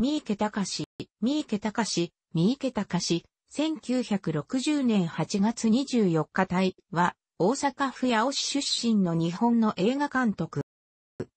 三池隆、三池隆、三池隆、1960年8月24日隊は、大阪府八尾市出身の日本の映画監督。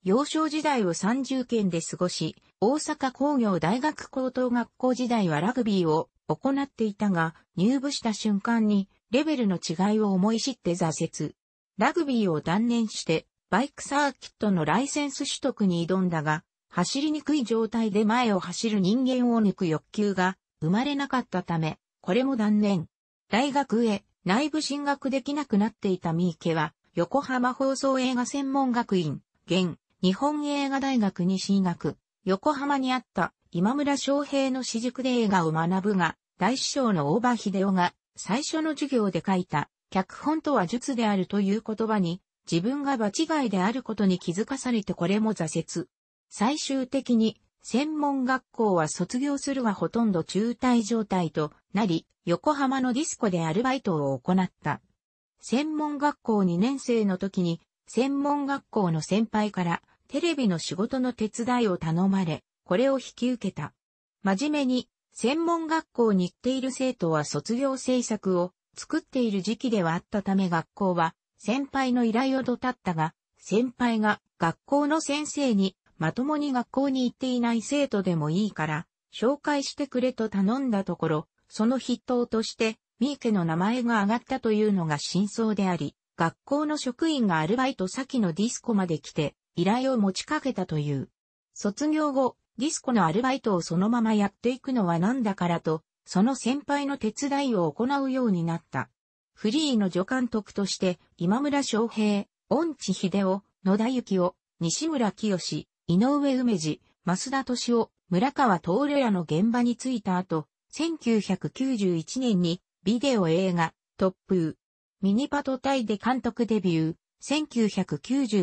幼少時代を三重県で過ごし、大阪工業大学高等学校時代はラグビーを行っていたが、入部した瞬間に、レベルの違いを思い知って挫折。ラグビーを断念して、バイクサーキットのライセンス取得に挑んだが、走りにくい状態で前を走る人間を抜く欲求が生まれなかったため、これも断念。大学へ内部進学できなくなっていた三池は、横浜放送映画専門学院、現、日本映画大学に進学。横浜にあった今村昌平の私塾で映画を学ぶが、大師匠の大場秀夫が最初の授業で書いた脚本とは術であるという言葉に自分が場違いであることに気づかされてこれも挫折。最終的に専門学校は卒業するがほとんど中退状態となり、横浜のディスコでアルバイトを行った。専門学校2年生の時に、専門学校の先輩からテレビの仕事の手伝いを頼まれ、これを引き受けた。真面目に、専門学校に行っている生徒は卒業制作を作っている時期ではあったため学校は先輩の依頼をどたったが、先輩が学校の先生にまともに学校に行っていない生徒でもいいから、紹介してくれと頼んだところ、その筆頭として、三池の名前が挙がったというのが真相であり、学校の職員がアルバイト先のディスコまで来て、依頼を持ちかけたという。卒業後、ディスコのアルバイトをそのままやっていくのは何だからと、その先輩の手伝いを行うようになった。フリーの助監督として、今村昌平、恩地秀夫、野田幸夫、西村清、井上梅治、増田敏夫、村川徹らの現場に着いた後、1991年にビデオ映画、突風、ミニパトタイで監督デビュー、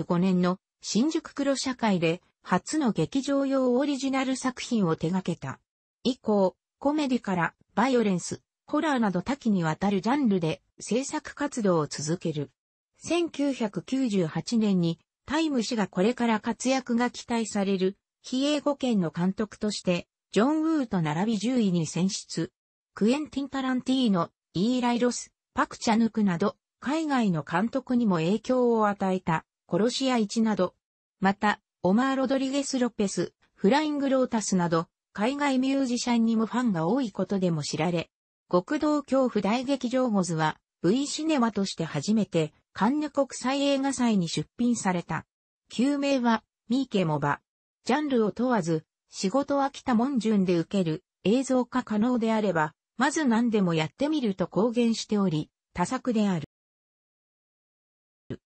1995年の新宿黒社会で初の劇場用オリジナル作品を手掛けた。以降、コメディからバイオレンス、ホラーなど多岐にわたるジャンルで制作活動を続ける。1998年にタイム氏がこれから活躍が期待される、非英語圏の監督として、ジョン・ウーと並び10位に選出。クエンティン・タランティーノ、イーライ・ロス、パク・チャヌクなど、海外の監督にも影響を与えた、殺し屋1など、また、オマー・ロドリゲス・ロペス、フライング・ロータスなど、海外ミュージシャンにもファンが多いことでも知られ、極道恐怖大劇場ゴズは、V シネマとして初めて、カンヌ国際映画祭に出品された。旧名は、ミーケモバ。ジャンルを問わず、仕事は来た文順で受ける、映像化可能であれば、まず何でもやってみると公言しており、多作である。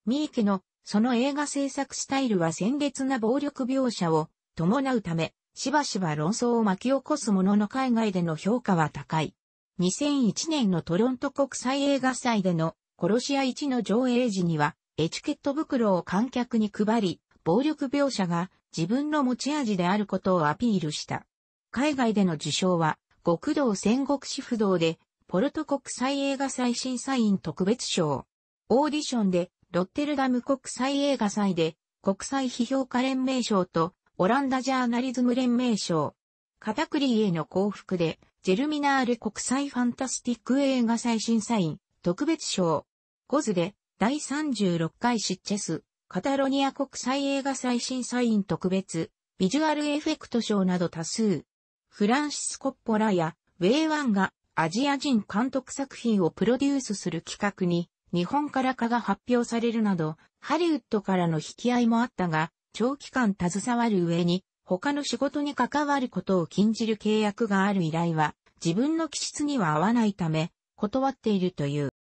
ミーケの、その映画制作スタイルは鮮烈な暴力描写を伴うため、しばしば論争を巻き起こすものの海外での評価は高い。2001年のトロント国際映画祭での殺し屋1の上映時には、エチケット袋を観客に配り、暴力描写が自分の持ち味であることをアピールした。海外での受賞は、極道戦国史不動で、ポルト国際映画祭審査員特別賞。オーディションで、ロッテルダム国際映画祭で、国際批評家連盟賞と、オランダジャーナリズム連盟賞。カタクリーへの幸福で、ジェルミナール国際ファンタスティック映画祭審査員、特別賞。ゴズで、第36回シッチェス、カタロニア国際映画最新サイン特別、ビジュアルエフェクト賞など多数。フランシスコ・ッポラや、ウェイワンが、アジア人監督作品をプロデュースする企画に、日本からかが発表されるなど、ハリウッドからの引き合いもあったが、長期間携わる上に、他の仕事に関わることを禁じる契約がある依頼は、自分の気質には合わないため、断っているという。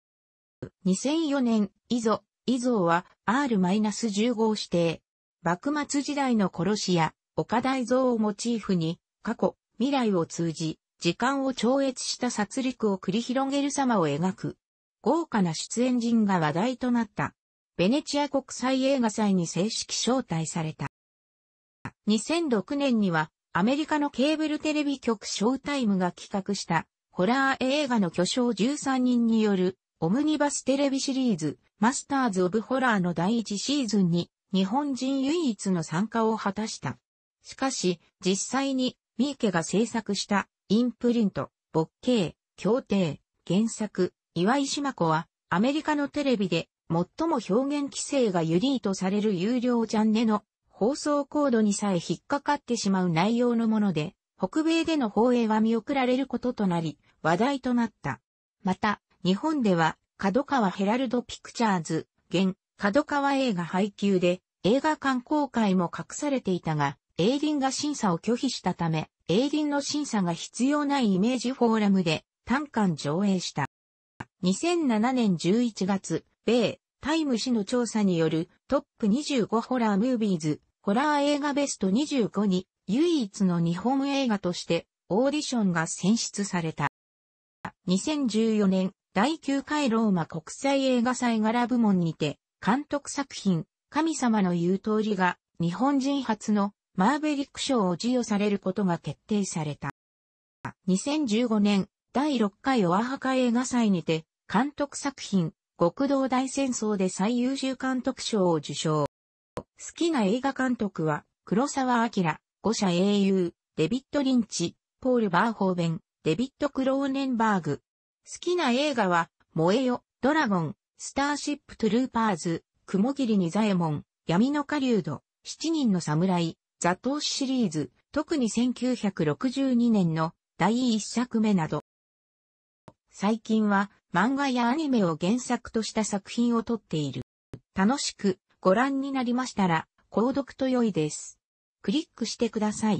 2004年、イ蔵、イ蔵は R-15 指定。幕末時代の殺し屋、岡大蔵をモチーフに、過去、未来を通じ、時間を超越した殺戮を繰り広げる様を描く。豪華な出演陣が話題となった。ベネチア国際映画祭に正式招待された。2006年には、アメリカのケーブルテレビ局ショータイムが企画した、ホラー映画の巨匠13人によるオムニバステレビシリーズ、マスターズ・オブ・ホラーの第一シーズンに、日本人唯一の参加を果たした。しかし、実際に、ミーケが制作した、インプリント、ボッケー、協定、原作、岩井島子は、アメリカのテレビで、最も表現規制がユリーとされる有料ジャンネの放送コードにさえ引っかかってしまう内容のもので、北米での放映は見送られることとなり、話題となった。また、日本では、角川ヘラルドピクチャーズ、現、角川映画配給で、映画館公開も隠されていたが、エイリンが審査を拒否したため、エイリンの審査が必要ないイメージフォーラムで、単館上映した。2007年11月、米、タイム誌の調査によるトップ25ホラームービーズ、ホラー映画ベスト25に唯一の日本映画としてオーディションが選出された。2014年第9回ローマ国際映画祭柄部門にて、監督作品、神様の言う通りが、日本人初のマーベリック賞を授与されることが決定された。2015年、第6回オアハカ映画祭にて、監督作品、極道大戦争で最優秀監督賞を受賞。好きな映画監督は、黒沢明、五社英雄、デビット・リンチ、ポール・バーホーベン、デビット・クローネンバーグ、好きな映画は、燃えよ、ドラゴン、スターシップトゥルーパーズ、雲霧ザエモン、闇の狩人、七人の侍、ザトウシリーズ、特に1962年の第一作目など。最近は漫画やアニメを原作とした作品を撮っている。楽しくご覧になりましたら、購読と良いです。クリックしてください。